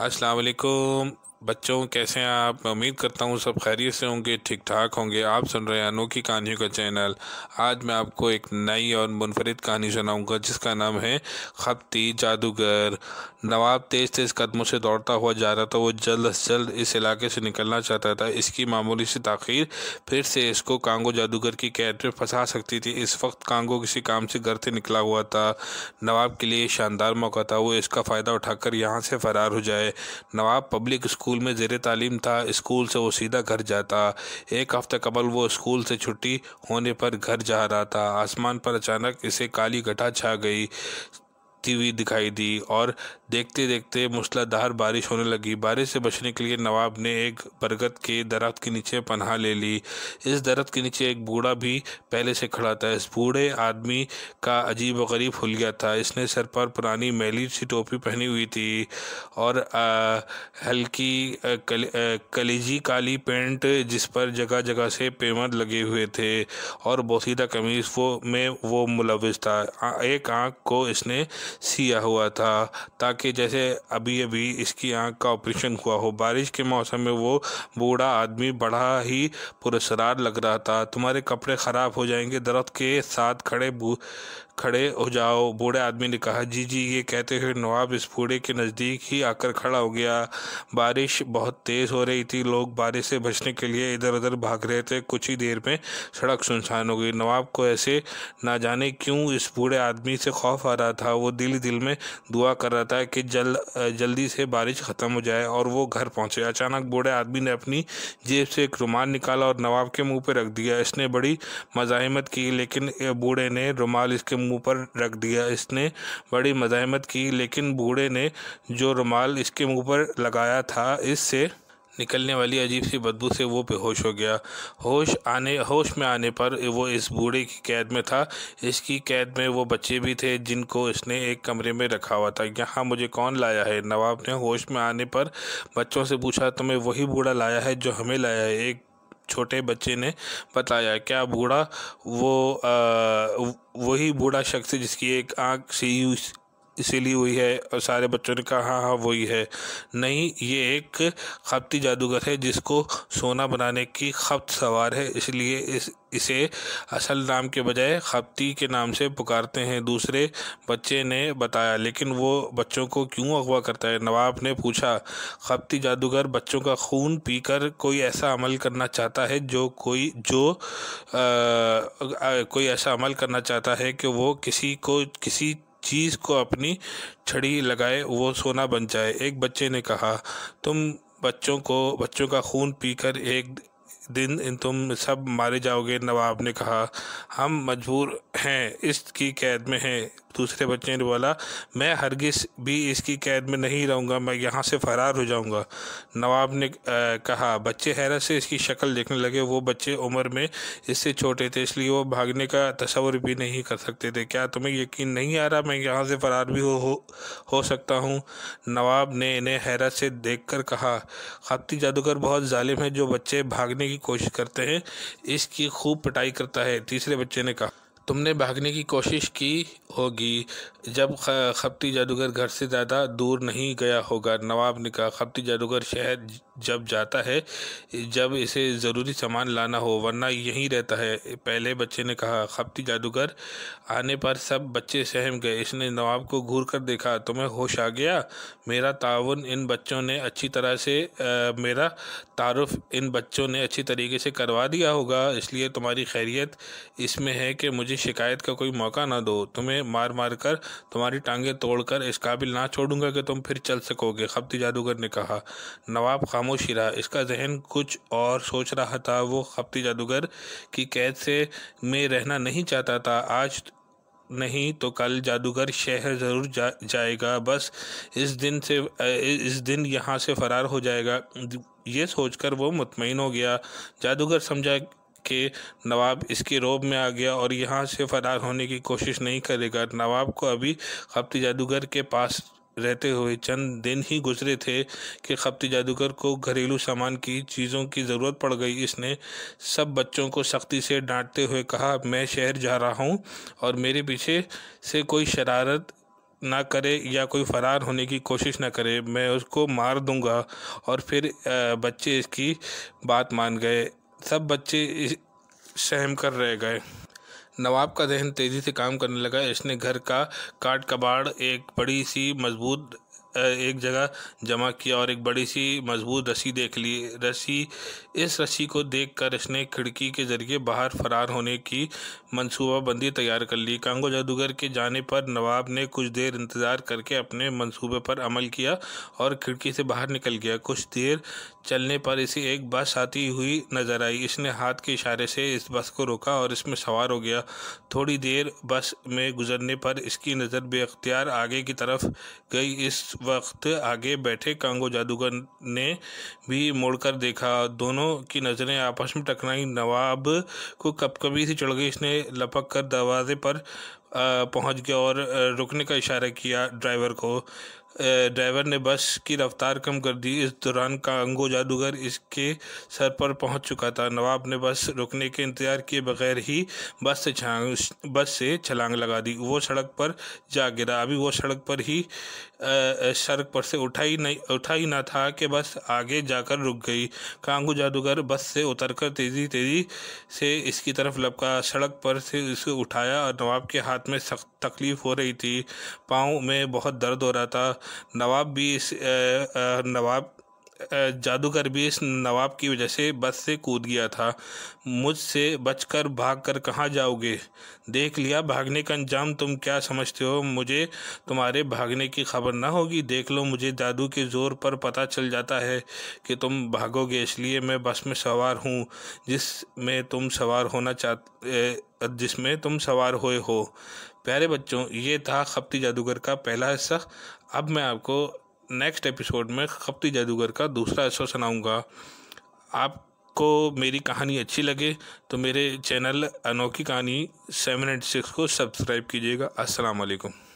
السلام علیکم बच्चों कैसे हैं आप उम्मीद करता हूँ सब खैरियत से होंगे ठीक ठाक होंगे आप सुन रहे हैं अनोखी कहानियों का चैनल आज मैं आपको एक नई और मुनफरद कहानी सुनाऊंगा जिसका नाम है खपती जादूगर नवाब तेज़ तेज़ कदमों से दौड़ता हुआ जा रहा था वो जल्द अज जल्द इस इलाके से निकलना चाहता था इसकी मामूली सी तखीर फिर से इसको कांगो जादूगर की कैद में फंसा सकती थी इस वक्त कांगो किसी काम से घर से निकला हुआ था नवाब के लिए शानदार मौका था वो इसका फ़ायदा उठाकर यहाँ से फ़रार हो जाए नवाब पब्लिक स्कूल स्कूल में जेर तालीम था स्कूल से वो सीधा घर जाता एक हफ्ते कबल वो स्कूल से छुट्टी होने पर घर जा रहा था आसमान पर अचानक इसे काली घटा छा गई आती हुई दिखाई दी और देखते देखते मूसलाधार बारिश होने लगी बारिश से बचने के लिए नवाब ने एक बरगद के दरख्त के नीचे पनाह ले ली इस दरख्त के नीचे एक बूढ़ा भी पहले से खड़ा था इस बूढ़े आदमी का अजीब व गरीब हो गया था इसने सर पर पुरानी मैली सी टोपी पहनी हुई थी और हल्की कल, कलेजी काली पेंट जिस पर जगह जगह से पेमर लगे हुए थे और बोसीदा कमीज वो में वो मुलविस था एक आँख को इसने सिया हुआ था ताकि जैसे अभी अभी इसकी आंख का ऑपरेशन हुआ हो बारिश के मौसम में वो बूढ़ा आदमी बड़ा ही पुरसरार लग रहा था तुम्हारे कपड़े ख़राब हो जाएंगे दरख्त के साथ खड़े खड़े हो जाओ बूढ़े आदमी ने कहा जी जी ये कहते हुए नवाब इस बूढ़े के नज़दीक ही आकर खड़ा हो गया बारिश बहुत तेज़ हो रही थी लोग बारिश से बचने के लिए इधर उधर भाग रहे थे कुछ ही देर में सड़क सुनसान हो गई नवाब को ऐसे ना जाने क्यों इस बूढ़े आदमी से खौफ आ रहा था वो दिल दिल में दुआ कर रहा था कि जल जल्दी से बारिश ख़त्म हो जाए और वो घर पहुँचे अचानक बूढ़े आदमी ने अपनी जेब से एक रुमाल निकाला और नवाब के मुँह पर रख दिया इसने बड़ी मज़ामत की लेकिन बूढ़े ने रुमाल इसके मुँह मुंह पर रख दिया इसने बड़ी मजामत की लेकिन बूढ़े ने जो रुमाल इसके मुंह पर लगाया था इससे निकलने वाली अजीब सी बदबू से वो बेहोश हो गया होश आने होश में आने पर वो इस बूढ़े की कैद में था इसकी कैद में वो बच्चे भी थे जिनको इसने एक कमरे में रखा हुआ था यहाँ मुझे कौन लाया है नवाब ने होश में आने पर बच्चों से पूछा तुम्हें वही बूढ़ा लाया है जो हमें लाया है एक छोटे बच्चे ने बताया क्या बूढ़ा वो वही बूढ़ा शख्स जिसकी एक आंख सी इसीलिए हुई है और सारे बच्चों ने कहा हाँ हाँ वही है नहीं ये एक खपती जादूगर है जिसको सोना बनाने की खपत सवार है इसलिए इस इसे असल नाम के बजाय खपती के नाम से पुकारते हैं दूसरे बच्चे ने बताया लेकिन वो बच्चों को क्यों अगवा करता है नवाब ने पूछा खपती जादूगर बच्चों का खून पीकर कोई ऐसा अमल करना चाहता है जो कोई जो आ, आ, कोई ऐसा अमल करना चाहता है कि वो किसी को किसी चीज़ को अपनी छड़ी लगाए वो सोना बन जाए एक बच्चे ने कहा तुम बच्चों को बच्चों का खून पीकर एक दिन इन तुम सब मारे जाओगे नवाब ने कहा हम मजबूर हैं इसकी कैद में हैं दूसरे बच्चे ने बोला मैं हरगिस भी इसकी कैद में नहीं रहूँगा मैं यहाँ से फरार हो जाऊँगा नवाब ने आ, कहा बच्चे हैरत से इसकी शक्ल देखने लगे वो बच्चे उम्र में इससे छोटे थे इसलिए वो भागने का तस्वर भी नहीं कर सकते थे क्या तुम्हें यकीन नहीं आ रहा मैं यहाँ से फरार भी हो हो, हो सकता हूँ नवाब ने इन्हें हैरत से देख कर कहा खाती जादूगर बहुत ालिम है जो बच्चे भागने की कोशिश करते हैं इसकी खूब पटाई करता है तीसरे बच्चे ने कहा तुमने भागने की कोशिश की होगी जब खपती जादूगर घर से ज़्यादा दूर नहीं गया होगा नवाब ने कहा खपती जादूगर शहर जब जाता है जब इसे ज़रूरी सामान लाना हो वरना यहीं रहता है पहले बच्चे ने कहा खपती जादूगर आने पर सब बच्चे सहम गए इसने नवाब को घूर कर देखा तुम्हें होश आ गया मेरा ताउन इन बच्चों ने अच्छी तरह से आ, मेरा तारफ़ इन बच्चों ने अच्छी तरीके से करवा दिया होगा इसलिए तुम्हारी खैरियत इसमें है कि मुझे शिकायत का कोई मौका ना दो तुम्हें मार मार कर तुम्हारी टांगें तोड़कर इस काबिल ना छोड़ूंगा कि तुम फिर चल सकोगे खपती जादूगर ने कहा नवाब खामोश ही रहा इसका जहन कुछ और सोच रहा था वो खपती जादूगर की कैद से में रहना नहीं चाहता था आज नहीं तो कल जादूगर शहर ज़रूर जा, जाएगा बस इस दिन से इस दिन यहाँ से फ़रार हो जाएगा ये सोचकर वो मुतमिन हो गया जादूगर समझा कि नवाब इसके रोब में आ गया और यहाँ से फरार होने की कोशिश नहीं करेगा नवाब को अभी खपति जादूगर के पास रहते हुए चंद दिन ही गुजरे थे कि खपती जादूगर को घरेलू सामान की चीज़ों की ज़रूरत पड़ गई इसने सब बच्चों को सख्ती से डांटते हुए कहा मैं शहर जा रहा हूँ और मेरे पीछे से कोई शरारत ना करे या कोई फरार होने की कोशिश ना करे मैं उसको मार दूंगा और फिर बच्चे इसकी बात मान गए सब बच्चे सहम कर रह गए नवाब का जहन तेज़ी से काम करने लगा इसने घर का काट कबाड़ एक बड़ी सी मजबूत एक जगह जमा किया और एक बड़ी सी मजबूत रस्सी देख ली रस्सी इस रस्सी को देखकर इसने खिड़की के ज़रिए बाहर फरार होने की मंसूबाबंदी तैयार कर ली कांगो जादूगर के जाने पर नवाब ने कुछ देर इंतज़ार करके अपने मंसूबे पर अमल किया और खिड़की से बाहर निकल गया कुछ देर चलने पर इसे एक बस आती हुई नजर आई इसने हाथ के इशारे से इस बस को रोका और इसमें सवार हो गया थोड़ी देर बस में गुजरने पर इसकी नज़र बेख्तियार आगे की तरफ गई इस वक्त आगे बैठे कांगो जादूगर ने भी मुड़कर देखा दोनों की नज़रें आपस में टकराई नवाब को कभी सी चढ़ गई इसने लपक कर दरवाजे पर पहुंच गया और रुकने का इशारा किया ड्राइवर को ड्राइवर ने बस की रफ्तार कम कर दी इस दौरान कांगो जादूगर इसके सर पर पहुंच चुका था नवाब ने बस रुकने के इंतजार किए बगैर ही बस से बस से छलांग लगा दी वो सड़क पर जा गिरा अभी वो सड़क पर ही सड़क पर से उठा ही नहीं उठा ही ना था कि बस आगे जाकर रुक गई कांगो जादूगर बस से उतरकर तेज़ी तेज़ी से इसकी तरफ लपका सड़क पर से इसे उठाया और नवाब के हाथ में सख्त तकलीफ़ हो रही थी पाँव में बहुत दर्द हो रहा था नवाब भी इस नवाब जादूगर भी इस नवाब की वजह से बस से कूद गया था मुझसे बचकर भागकर कहाँ जाओगे देख लिया भागने का अंजाम तुम क्या समझते हो मुझे तुम्हारे भागने की खबर ना होगी देख लो मुझे जादू के ज़ोर पर पता चल जाता है कि तुम भागोगे इसलिए मैं बस में सवार हूँ जिसमें तुम सवार होना चाह जिसमें तुम सवार हुए हो प्यारे बच्चों ये था खपती जादूगर का पहला हिस्सा अब मैं आपको नेक्स्ट एपिसोड में खपती जादूगर का दूसरा हिस्सा सुनाऊंगा आपको मेरी कहानी अच्छी लगे तो मेरे चैनल अनोखी कहानी सेवन एट सिक्स को सब्सक्राइब कीजिएगा अस्सलाम वालेकुम